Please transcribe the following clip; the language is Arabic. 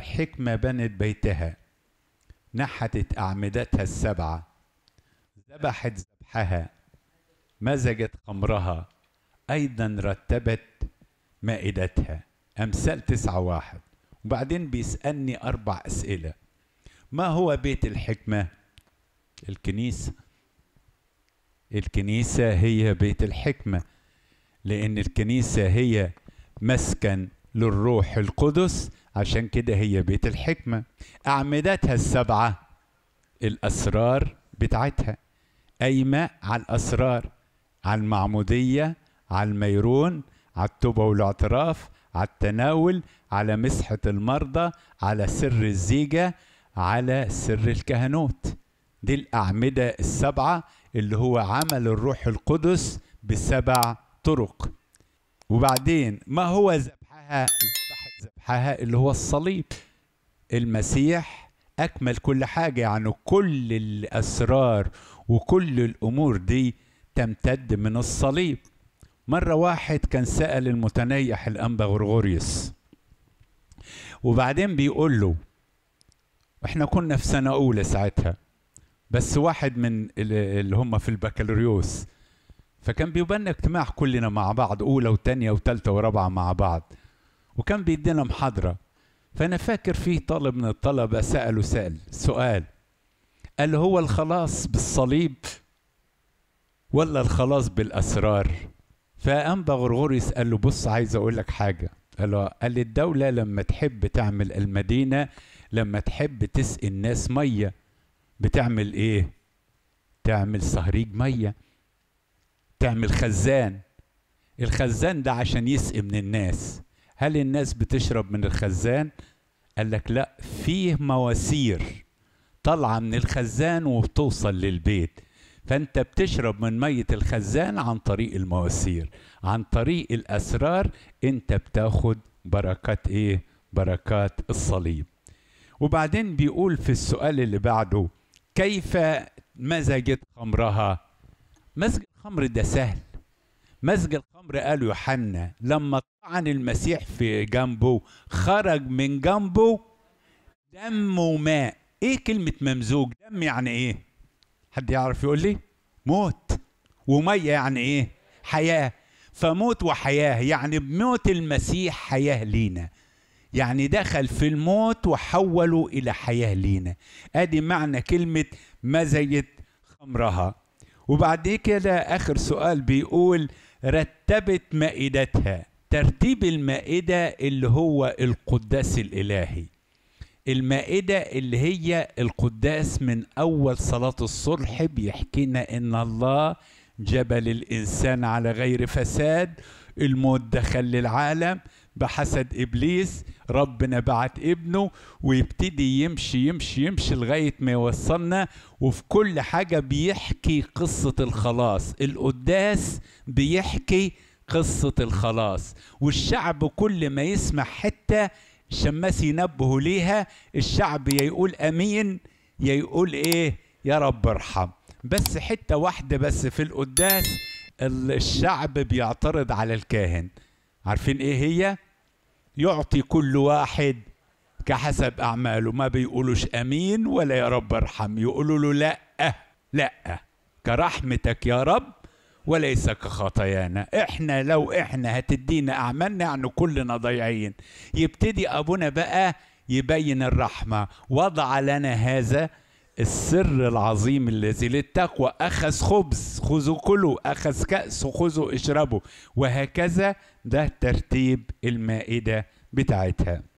بحكمة بنت بيتها نحتت أعمدتها السبعة ذبحت ذبحها مزجت خمرها أيضا رتبت مائدتها أمثال تسعة واحد وبعدين بيسألني أربع أسئلة ما هو بيت الحكمة؟ الكنيسة الكنيسة هي بيت الحكمة لأن الكنيسة هي مسكن للروح القدس عشان كده هي بيت الحكمة أعمدتها السبعة الأسرار بتاعتها قايمة على الأسرار على المعمودية على الميرون على التوبة والاعتراف على التناول على مسحة المرضى على سر الزيجة على سر الكهنوت دي الأعمدة السبعة اللي هو عمل الروح القدس بسبع طرق وبعدين ما هو ذبحها حققها اللي هو الصليب المسيح أكمل كل حاجة يعني كل الأسرار وكل الأمور دي تمتد من الصليب مرة واحد كان سأل المتنيح الأنبا غرغوريوس وبعدين بيقول له احنا كنا في سنة أولى ساعتها بس واحد من اللي هم في البكالوريوس فكان بيبنى اجتماع كلنا مع بعض أولى وتانية وتالتة ورابعة مع بعض وكان بيدينا محاضرة فأنا فاكر في طالب من الطلبة سأله سأل سؤال قال هو الخلاص بالصليب ولا الخلاص بالأسرار فقام بغرغوريس قال له بص عايز أقول لك حاجة قال له قال الدولة لما تحب تعمل المدينة لما تحب تسقي الناس مية بتعمل إيه؟ تعمل صهريج مية تعمل خزان الخزان ده عشان يسقي من الناس هل الناس بتشرب من الخزان قال لك لا فيه مواسير طالعه من الخزان وبتوصل للبيت فانت بتشرب من ميه الخزان عن طريق المواسير عن طريق الاسرار انت بتاخد بركات ايه بركات الصليب وبعدين بيقول في السؤال اللي بعده كيف مزجت خمرها مزج الخمر ده سهل مزج الخمر قال يوحنا لما طعن المسيح في جنبه خرج من جنبه دم وماء ايه كلمة ممزوج دم يعني ايه حد يعرف يقول لي موت ومية يعني ايه حياة فموت وحياة يعني بموت المسيح حياة لينا يعني دخل في الموت وحوله إلى حياة لينا ادي معنى كلمة مزجت خمرها وبعد كده آخر سؤال بيقول رتبت مائدتها ترتيب المائدة اللي هو القداس الإلهي المائدة اللي هي القداس من أول صلاة الصلح بيحكينا إن الله جبل الإنسان على غير فساد الموت دخل للعالم بحسد ابليس ربنا بعت ابنه ويبتدي يمشي يمشي يمشي لغايه ما يوصلنا وفي كل حاجه بيحكي قصه الخلاص القداس بيحكي قصه الخلاص والشعب كل ما يسمع حته شماس ينبهوا ليها الشعب يا يقول امين يا يقول ايه يا رب ارحم بس حته واحده بس في القداس الشعب بيعترض على الكاهن عارفين ايه هي يعطي كل واحد كحسب اعماله ما بيقولوش امين ولا يا رب ارحم يقولوا له لا لا كرحمتك يا رب وليس كخطايانا احنا لو احنا هتدينا اعمالنا يعني كلنا ضايعين يبتدي ابونا بقى يبين الرحمه وضع لنا هذا السر العظيم الذي للتقوى أخذ خبز خذوا كلوا أخذ كأس خذوا اشربوا وهكذا ده ترتيب المائدة بتاعتها